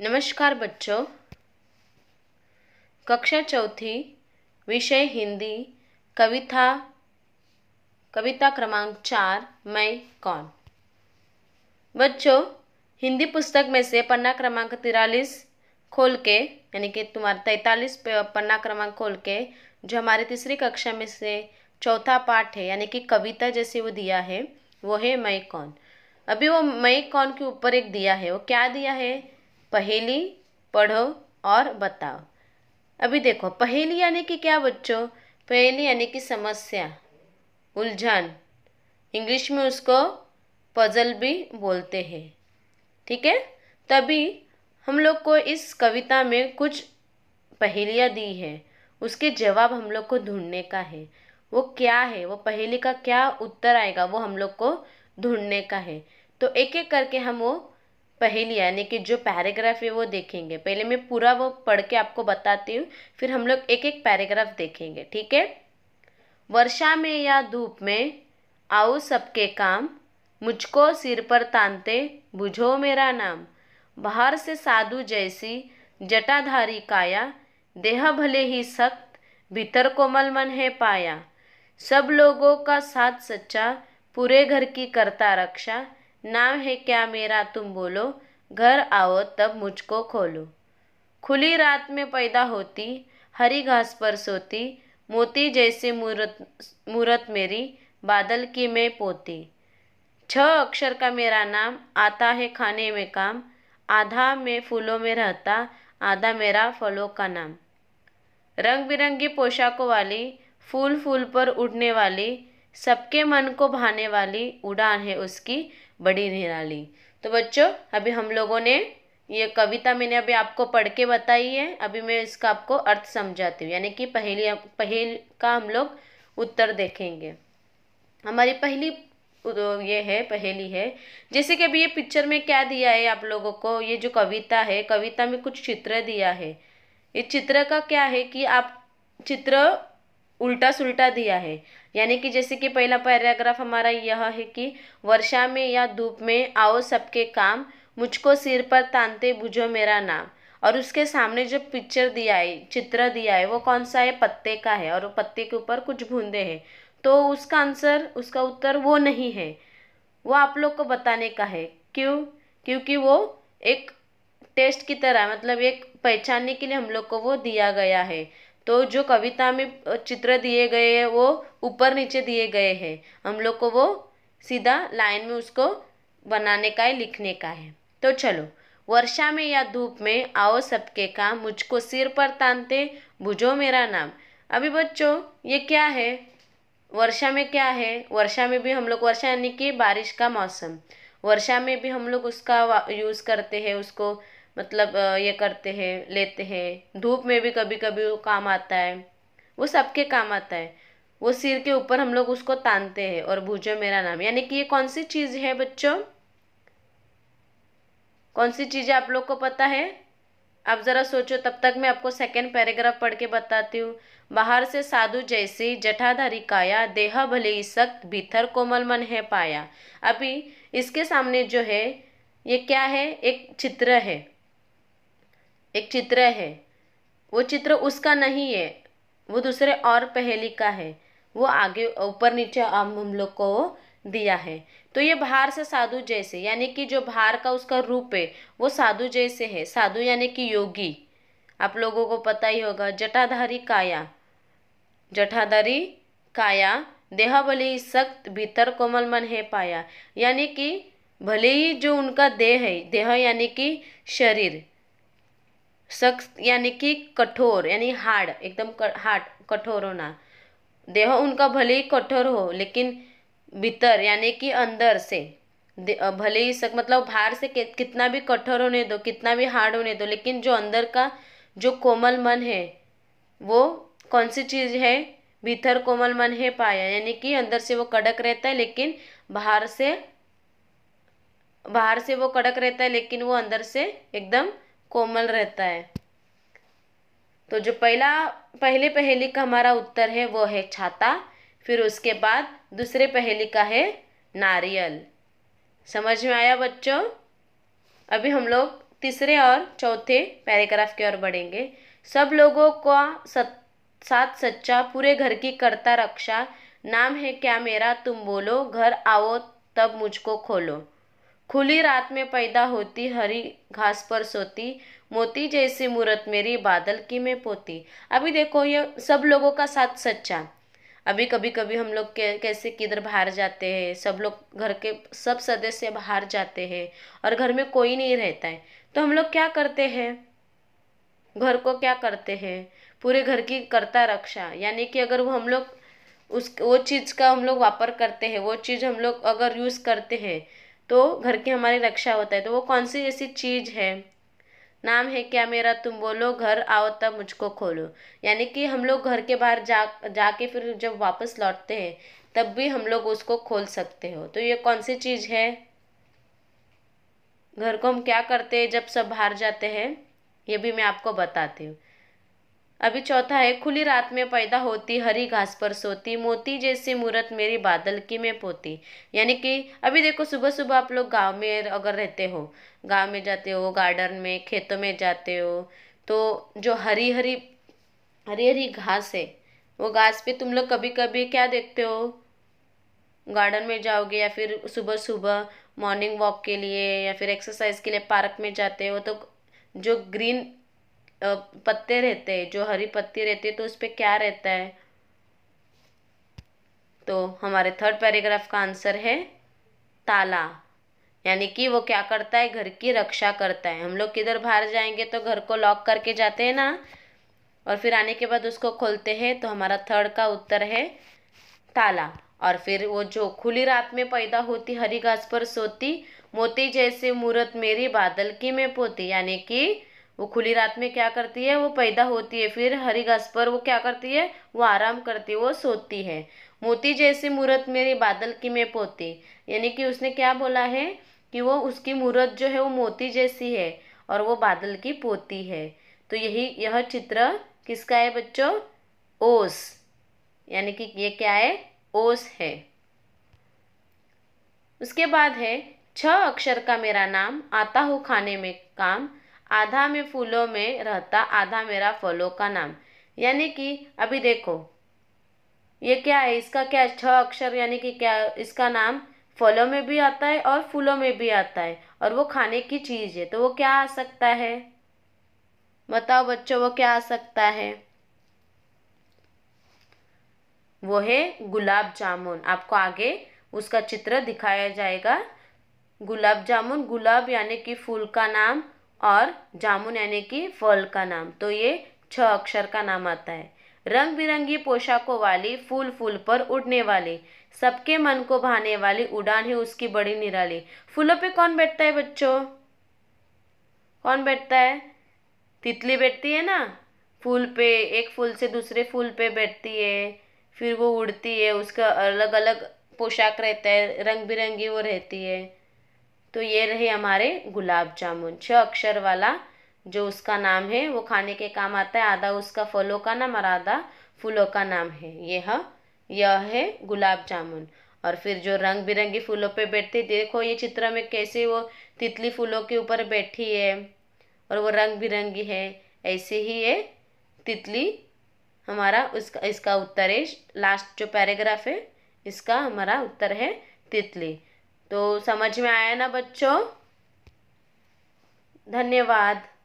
नमस्कार बच्चों कक्षा चौथी विषय हिंदी कविता कविता क्रमांक चार मैं कौन बच्चों हिंदी पुस्तक में से पन्ना क्रमांक तिरालीस खोल के यानी कि तुम्हारा तैतालीस पन्ना क्रमांक खोल के जो हमारे तीसरी कक्षा में से चौथा पाठ है यानी कि कविता जैसे वो दिया है वो है मैं कौन अभी वो मैं कौन के ऊपर एक दिया है वो क्या दिया है पहेली पढ़ो और बताओ अभी देखो पहेली यानी कि क्या बच्चों पहेली यानी कि समस्या उलझन इंग्लिश में उसको पजल भी बोलते हैं ठीक है तभी हम लोग को इस कविता में कुछ पहेलियाँ दी है उसके जवाब हम लोग को ढूंढने का है वो क्या है वो पहेली का क्या उत्तर आएगा वो हम लोग को ढूंढने का है तो एक एक करके हम वो पहेली यानी कि जो पैराग्राफ है वो देखेंगे पहले मैं पूरा वो पढ़ के आपको बताती हूँ फिर हम लोग एक एक पैराग्राफ देखेंगे ठीक है वर्षा में या धूप में आओ सबके काम मुझको सिर पर तानते बुझो मेरा नाम बाहर से साधु जैसी जटाधारी काया देह भले ही सख्त भीतर कोमल मन है पाया सब लोगों का साथ सच्चा पूरे घर की करता रक्षा नाम है क्या मेरा तुम बोलो घर आओ तब मुझको खोलो खुली रात में पैदा होती हरी घास पर सोती मोती जैसे मूरत मूरत मेरी बादल की मैं पोती छह अक्षर का मेरा नाम आता है खाने में काम आधा में फूलों में रहता आधा मेरा फलों का नाम रंग बिरंगी पोशाकों वाली फूल फूल पर उड़ने वाली सबके मन को भाने वाली उड़ान है उसकी बड़ी निराली तो बच्चों अभी हम लोगों ने ये कविता मैंने अभी आपको पढ़ के बताई है अभी मैं इसका आपको अर्थ समझाती हूँ यानी कि पहली पहल का हम लोग उत्तर देखेंगे हमारी पहली तो ये है पहली है जैसे कि अभी ये पिक्चर में क्या दिया है आप लोगों को ये जो कविता है कविता में कुछ चित्र दिया है ये चित्र का क्या है कि आप चित्र उल्टा सुल्टा दिया है यानी कि जैसे कि पहला पैराग्राफ हमारा यह है कि वर्षा में या धूप में आओ सबके काम मुझको सिर पर तानते बुझो मेरा नाम और उसके सामने जो पिक्चर दिया है चित्र दिया है वो कौन सा है पत्ते का है और वो पत्ते के ऊपर कुछ बूंदे हैं तो उसका आंसर उसका उत्तर वो नहीं है वो आप लोग को बताने का है क्यों क्योंकि वो एक टेस्ट की तरह मतलब एक पहचानने के लिए हम लोग को वो दिया गया है तो जो कविता में चित्र दिए गए हैं वो ऊपर नीचे दिए गए हैं हम लोग को वो सीधा लाइन में उसको बनाने का है लिखने का है तो चलो वर्षा में या धूप में आओ सबके काम मुझको सिर पर तानते बुझो मेरा नाम अभी बच्चों ये क्या है वर्षा में क्या है वर्षा में भी हम लोग वर्षा यानी कि बारिश का मौसम वर्षा में भी हम लोग उसका यूज़ करते हैं उसको मतलब ये करते हैं लेते हैं धूप में भी कभी कभी वो काम आता है वो सबके काम आता है वो सिर के ऊपर हम लोग उसको तानते हैं और भूजो मेरा नाम यानी कि ये कौन सी चीज़ है बच्चों कौन सी चीज़ें आप लोग को पता है आप ज़रा सोचो तब तक मैं आपको सेकेंड पैराग्राफ पढ़ के बताती हूँ बाहर से साधु जैसी जठाधारी काया देह भले ही सख्त भीतर कोमल मन है पाया अभी इसके सामने जो है ये क्या है एक चित्र है एक चित्र है वो चित्र उसका नहीं है वो दूसरे और पहेली का है वो आगे ऊपर नीचे हम हम लोग को दिया है तो ये भार से साधु जैसे यानी कि जो भार का उसका रूप है वो साधु जैसे है साधु यानी कि योगी आप लोगों को पता ही होगा जटाधारी काया जटाधारी काया देह भले ही सख्त भीतर कोमल मन है पाया यानी कि भले ही जो उनका देह है देह यानी कि शरीर सख्त यानी कि कठोर यानी हार्ड एकदम हार्ड कठोर होना देह उनका भले ही कठोर हो लेकिन भीतर यानी कि अंदर से भले ही सख्त मतलब बाहर से कितना भी कठोर होने दो कितना भी हार्ड होने दो लेकिन जो अंदर का जो कोमल मन है वो कौन सी चीज़ है भीतर कोमल मन है पाया यानी कि अंदर से वो कड़क रहता है लेकिन बाहर से बाहर से वो कड़क रहता है लेकिन वो अंदर से एकदम कोमल रहता है तो जो पहला पहले पहेली का हमारा उत्तर है वो है छाता फिर उसके बाद दूसरे पहेली का है नारियल समझ में आया बच्चों अभी हम लोग तीसरे और चौथे पैराग्राफ की ओर बढ़ेंगे सब लोगों का सत साथ सच्चा पूरे घर की करता रक्षा नाम है क्या मेरा तुम बोलो घर आओ तब मुझको खोलो खुली रात में पैदा होती हरी घास पर सोती मोती जैसी मूर्त मेरी बादल की मैं पोती अभी देखो ये सब लोगों का साथ सच्चा अभी कभी कभी हम लोग कैसे किधर बाहर जाते हैं सब लोग घर के सब सदस्य बाहर जाते हैं और घर में कोई नहीं रहता है तो हम लोग क्या करते हैं घर को क्या करते हैं पूरे घर की करता रक्षा यानी कि अगर वो हम लोग उस वो चीज़ का हम लोग वापर करते हैं वो चीज़ हम लोग अगर यूज़ करते हैं तो घर की हमारी रक्षा होता है तो वो कौन सी ऐसी चीज़ है नाम है क्या मेरा तुम बोलो घर आओ तब मुझको खोलो यानी कि हम लोग घर के बाहर जा जाके फिर जब वापस लौटते हैं तब भी हम लोग उसको खोल सकते हो तो ये कौन सी चीज़ है घर को हम क्या करते हैं जब सब बाहर जाते हैं ये भी मैं आपको बताती हूँ अभी चौथा है खुली रात में पैदा होती हरी घास पर सोती मोती जैसी मूर्त मेरी बादल की में पोती यानी कि अभी देखो सुबह सुबह आप लोग गांव में अगर रहते हो गांव में जाते हो गार्डन में खेतों में जाते हो तो जो हरी हरी हरी हरी घास है वो घास पे तुम लोग कभी कभी क्या देखते हो गार्डन में जाओगे या फिर सुबह सुबह मॉर्निंग वॉक के लिए या फिर एक्सरसाइज के लिए पार्क में जाते हो तो जो ग्रीन पत्ते रहते हैं जो हरी पत्ती रहती है तो उस पर क्या रहता है तो हमारे थर्ड पैराग्राफ का आंसर है ताला यानी कि वो क्या करता है घर की रक्षा करता है हम लोग किधर बाहर जाएंगे तो घर को लॉक करके जाते हैं ना और फिर आने के बाद उसको खोलते हैं तो हमारा थर्ड का उत्तर है ताला और फिर वो जो खुली रात में पैदा होती हरी घास पर सोती मोती जैसे मूर्त मेरी बादल की मैं पोती यानी कि वो खुली रात में क्या करती है वो पैदा होती है फिर हरी घास पर वो क्या करती है वो आराम करती है वो सोती है मोती जैसी मूर्त मेरी बादल की मैं पोती यानी कि उसने क्या बोला है कि वो उसकी मूर्त जो है वो मोती जैसी है और वो बादल की पोती है तो यही यह चित्र किसका है बच्चों ओस यानी कि ये क्या है ओस है उसके बाद है छ अक्षर का मेरा नाम आता हो खाने में काम आधा में फूलों में रहता आधा मेरा फलों का नाम यानी कि अभी देखो ये क्या है इसका क्या छह अक्षर यानी कि क्या इसका नाम फलों में भी आता है और फूलों में भी आता है और वो खाने की चीज़ है तो वो क्या आ सकता है बताओ बच्चों वो क्या आ सकता है वो है गुलाब जामुन आपको आगे उसका चित्र दिखाया जाएगा गुलाब जामुन गुलाब यानी कि फूल का नाम और जामुन यानी कि फल का नाम तो ये छह अक्षर का नाम आता है रंग बिरंगी पोशाकों वाली फूल फूल पर उड़ने वाली सबके मन को भाने वाली उड़ान है उसकी बड़ी निराली फूलों पे कौन बैठता है बच्चों कौन बैठता है तितली बैठती है ना फूल पे एक फूल से दूसरे फूल पे बैठती है फिर वो उड़ती है उसका अलग अलग पोशाक रहता है रंग बिरंगी वो रहती है तो ये रहे हमारे गुलाब जामुन छः अक्षर वाला जो उसका नाम है वो खाने के काम आता है आधा उसका फलों का नाम और आधा फूलों का नाम है यह यह है गुलाब जामुन और फिर जो रंग बिरंगी फूलों पे बैठती देखो ये चित्र में कैसे वो तितली फूलों के ऊपर बैठी है और वो रंग बिरंगी है ऐसे ही ये तितली हमारा उसका इसका उत्तर है लास्ट जो पैराग्राफ है इसका हमारा उत्तर है तितली तो समझ में आया ना बच्चों धन्यवाद